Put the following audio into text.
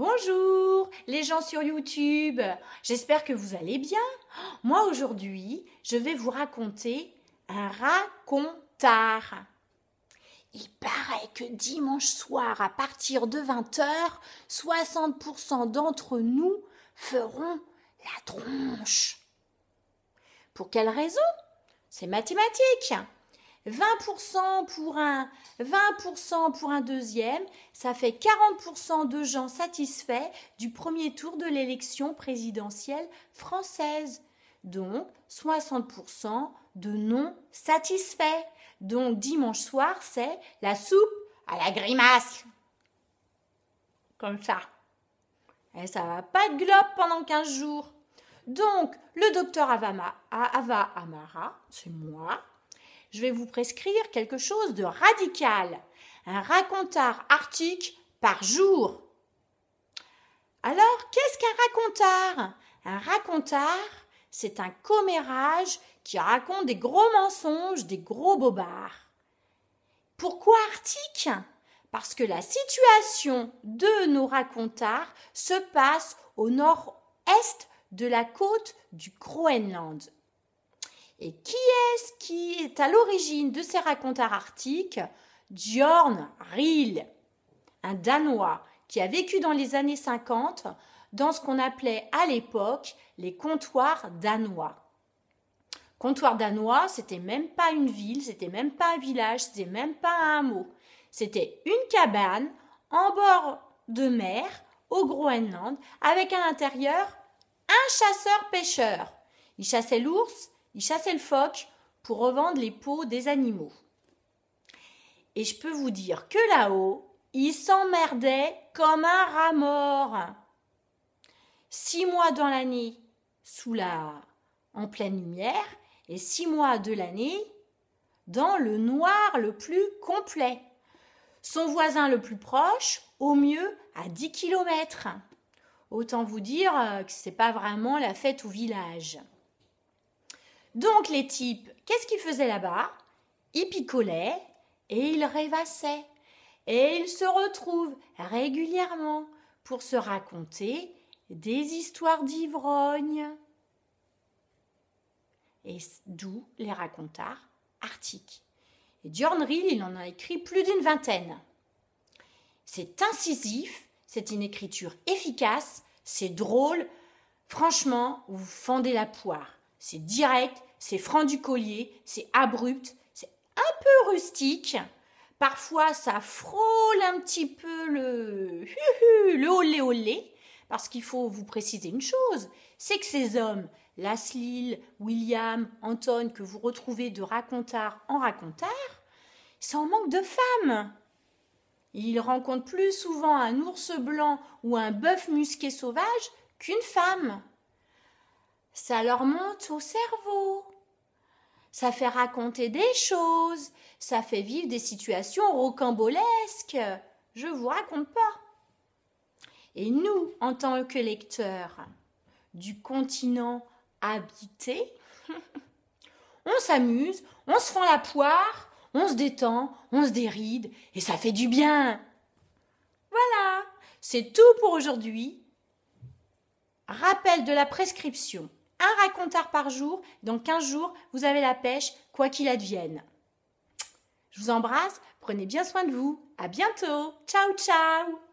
Bonjour les gens sur YouTube, j'espère que vous allez bien. Moi aujourd'hui, je vais vous raconter un racontard. Il paraît que dimanche soir, à partir de 20h, 60% d'entre nous feront la tronche. Pour quelle raison C'est mathématique. 20% pour un, 20% pour un deuxième, ça fait 40% de gens satisfaits du premier tour de l'élection présidentielle française. Donc 60% de non satisfaits. Donc dimanche soir, c'est la soupe à la grimace. Comme ça. Et ça va pas de globe pendant 15 jours. Donc, le docteur Ava Amara, c'est moi, je vais vous prescrire quelque chose de radical, un racontard arctique par jour. Alors, qu'est-ce qu'un racontard Un racontard, c'est un commérage qui raconte des gros mensonges, des gros bobards. Pourquoi arctique Parce que la situation de nos racontards se passe au nord-est de la côte du Groenland. Et qui est-ce qui est à l'origine de ces racontes arctiques djorn Rill, un Danois qui a vécu dans les années 50 dans ce qu'on appelait à l'époque les comptoirs danois. Comptoir danois, c'était même pas une ville, c'était même pas un village, c'était même pas un hameau. C'était une cabane en bord de mer au Groenland avec à l'intérieur un chasseur-pêcheur. Il chassait l'ours, il chassait le phoque pour revendre les peaux des animaux. Et je peux vous dire que là-haut, il s'emmerdait comme un rat mort. Six mois dans l'année sous la en pleine lumière et six mois de l'année dans le noir le plus complet. Son voisin le plus proche, au mieux à 10 kilomètres. Autant vous dire euh, que ce n'est pas vraiment la fête au village. Donc les types, qu'est-ce qu'ils faisaient là-bas Ils picolaient et ils rêvassaient. Et ils se retrouvent régulièrement pour se raconter des histoires d'ivrognes. Et d'où les racontards arctiques. Et Diorne il en a écrit plus d'une vingtaine. C'est incisif, c'est une écriture efficace, c'est drôle. Franchement, vous fendez la poire. C'est direct, c'est franc du collier, c'est abrupt, c'est un peu rustique. Parfois, ça frôle un petit peu le le olé olé. Parce qu'il faut vous préciser une chose, c'est que ces hommes, Laslil, William, Anton, que vous retrouvez de racontard en racontard, ça en manque de femmes. Ils rencontrent plus souvent un ours blanc ou un bœuf musqué sauvage qu'une femme ça leur monte au cerveau. Ça fait raconter des choses, ça fait vivre des situations rocambolesques. Je vous raconte pas. Et nous, en tant que lecteurs du continent habité, on s'amuse, on se fend la poire, on se détend, on se déride, et ça fait du bien. Voilà, c'est tout pour aujourd'hui. Rappel de la prescription un racontard par jour. Dans 15 jours, vous avez la pêche, quoi qu'il advienne. Je vous embrasse, prenez bien soin de vous. À bientôt. Ciao, ciao